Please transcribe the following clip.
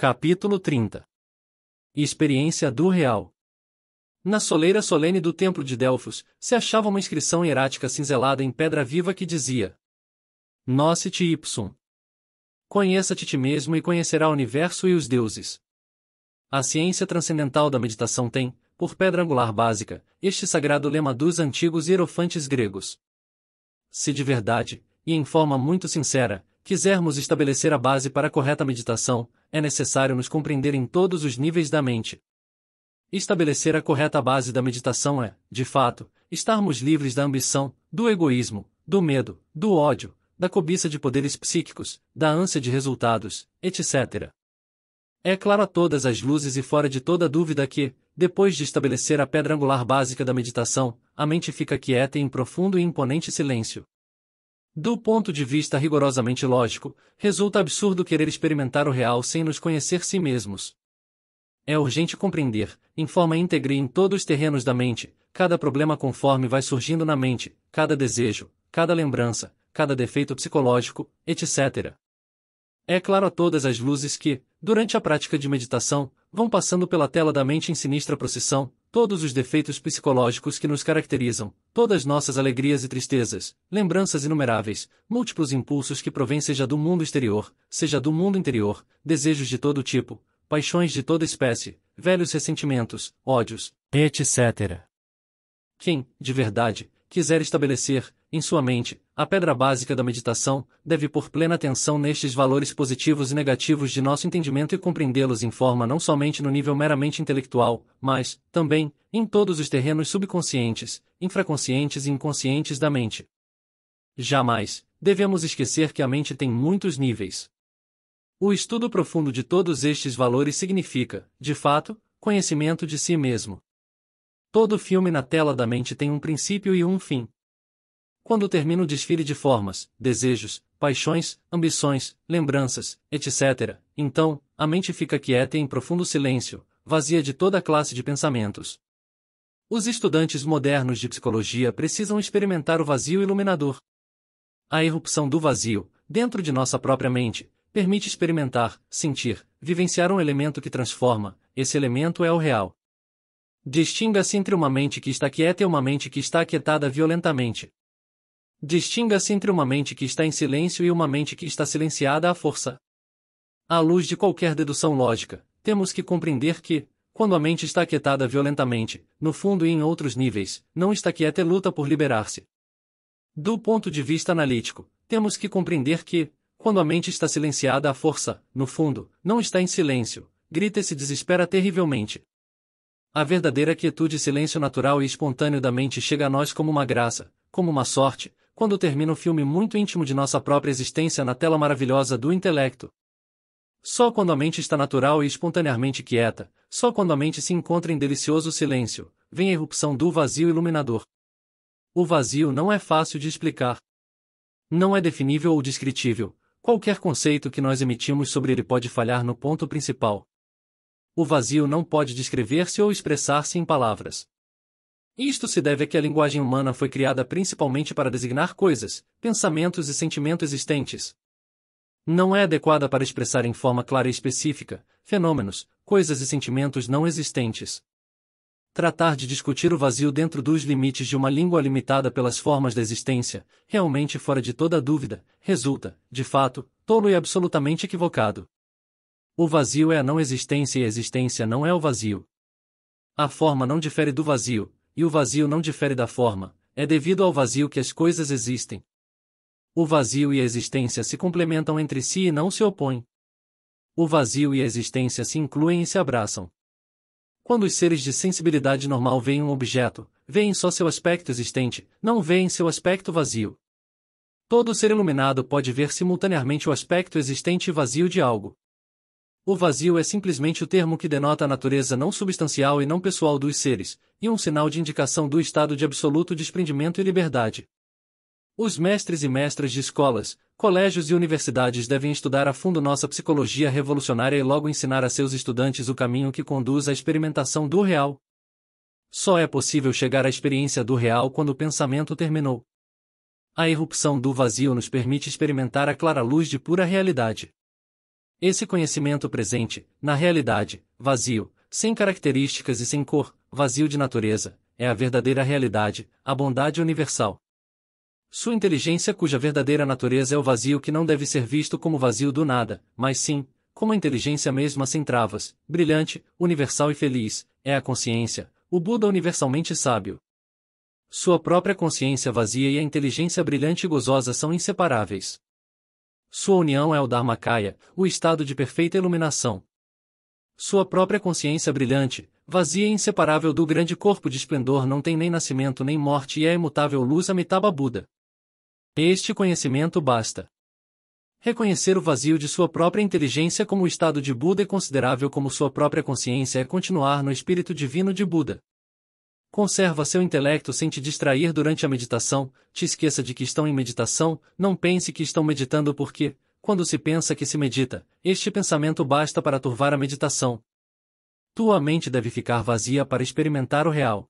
Capítulo 30 Experiência do Real Na soleira solene do Templo de Delfos, se achava uma inscrição hierática cinzelada em pedra viva que dizia Nosce-te Ipsum. Conheça-te ti mesmo e conhecerá o universo e os deuses. A ciência transcendental da meditação tem, por pedra angular básica, este sagrado lema dos antigos hierofantes gregos. Se de verdade, e em forma muito sincera, quisermos estabelecer a base para a correta meditação, é necessário nos compreender em todos os níveis da mente. Estabelecer a correta base da meditação é, de fato, estarmos livres da ambição, do egoísmo, do medo, do ódio, da cobiça de poderes psíquicos, da ânsia de resultados, etc. É claro a todas as luzes e fora de toda dúvida que, depois de estabelecer a pedra angular básica da meditação, a mente fica quieta em profundo e imponente silêncio. Do ponto de vista rigorosamente lógico, resulta absurdo querer experimentar o real sem nos conhecer si mesmos. É urgente compreender, em forma íntegra em todos os terrenos da mente, cada problema conforme vai surgindo na mente, cada desejo, cada lembrança, cada defeito psicológico, etc. É claro a todas as luzes que, durante a prática de meditação, vão passando pela tela da mente em sinistra procissão, todos os defeitos psicológicos que nos caracterizam, todas nossas alegrias e tristezas, lembranças inumeráveis, múltiplos impulsos que provêm seja do mundo exterior, seja do mundo interior, desejos de todo tipo, paixões de toda espécie, velhos ressentimentos, ódios, etc. Quem, de verdade, quiser estabelecer, em sua mente, a pedra básica da meditação, deve pôr plena atenção nestes valores positivos e negativos de nosso entendimento e compreendê-los em forma não somente no nível meramente intelectual, mas, também, em todos os terrenos subconscientes, infraconscientes e inconscientes da mente. Jamais devemos esquecer que a mente tem muitos níveis. O estudo profundo de todos estes valores significa, de fato, conhecimento de si mesmo. Todo filme na tela da mente tem um princípio e um fim. Quando termina o desfile de formas, desejos, paixões, ambições, lembranças, etc., então, a mente fica quieta e em profundo silêncio, vazia de toda classe de pensamentos. Os estudantes modernos de psicologia precisam experimentar o vazio iluminador. A irrupção do vazio, dentro de nossa própria mente, permite experimentar, sentir, vivenciar um elemento que transforma, esse elemento é o real. Distinga-se entre uma mente que está quieta e uma mente que está aquietada violentamente. Distinga-se entre uma mente que está em silêncio e uma mente que está silenciada à força. À luz de qualquer dedução lógica, temos que compreender que, quando a mente está quietada violentamente, no fundo e em outros níveis, não está quieta e luta por liberar-se. Do ponto de vista analítico, temos que compreender que, quando a mente está silenciada à força, no fundo, não está em silêncio, grita e se desespera terrivelmente. A verdadeira quietude e silêncio natural e espontâneo da mente chega a nós como uma graça, como uma sorte, quando termina o filme muito íntimo de nossa própria existência na tela maravilhosa do intelecto. Só quando a mente está natural e espontaneamente quieta, só quando a mente se encontra em delicioso silêncio, vem a irrupção do vazio iluminador. O vazio não é fácil de explicar. Não é definível ou descritível, qualquer conceito que nós emitimos sobre ele pode falhar no ponto principal. O vazio não pode descrever-se ou expressar-se em palavras. Isto se deve a que a linguagem humana foi criada principalmente para designar coisas, pensamentos e sentimentos existentes. Não é adequada para expressar em forma clara e específica fenômenos, coisas e sentimentos não existentes. Tratar de discutir o vazio dentro dos limites de uma língua limitada pelas formas da existência, realmente fora de toda dúvida, resulta, de fato, tolo e absolutamente equivocado. O vazio é a não existência e a existência não é o vazio. A forma não difere do vazio, e o vazio não difere da forma, é devido ao vazio que as coisas existem. O vazio e a existência se complementam entre si e não se opõem. O vazio e a existência se incluem e se abraçam. Quando os seres de sensibilidade normal veem um objeto, veem só seu aspecto existente, não veem seu aspecto vazio. Todo ser iluminado pode ver simultaneamente o aspecto existente e vazio de algo. O vazio é simplesmente o termo que denota a natureza não substancial e não pessoal dos seres, e um sinal de indicação do estado de absoluto desprendimento e liberdade. Os mestres e mestras de escolas, colégios e universidades devem estudar a fundo nossa psicologia revolucionária e logo ensinar a seus estudantes o caminho que conduz à experimentação do real. Só é possível chegar à experiência do real quando o pensamento terminou. A irrupção do vazio nos permite experimentar a clara luz de pura realidade. Esse conhecimento presente, na realidade, vazio, sem características e sem cor, vazio de natureza, é a verdadeira realidade, a bondade universal. Sua inteligência, cuja verdadeira natureza é o vazio que não deve ser visto como vazio do nada, mas sim, como a inteligência mesma sem travas, brilhante, universal e feliz, é a consciência, o Buda universalmente sábio. Sua própria consciência vazia e a inteligência brilhante e gozosa são inseparáveis. Sua união é o Dharmakaya, o estado de perfeita iluminação. Sua própria consciência brilhante, vazia e inseparável do grande corpo de esplendor não tem nem nascimento nem morte e é imutável luz Amitabha Buda. Este conhecimento basta. Reconhecer o vazio de sua própria inteligência como o estado de Buda é considerável como sua própria consciência é continuar no espírito divino de Buda. Conserva seu intelecto sem te distrair durante a meditação, te esqueça de que estão em meditação, não pense que estão meditando porque, quando se pensa que se medita, este pensamento basta para turvar a meditação, tua mente deve ficar vazia para experimentar o real.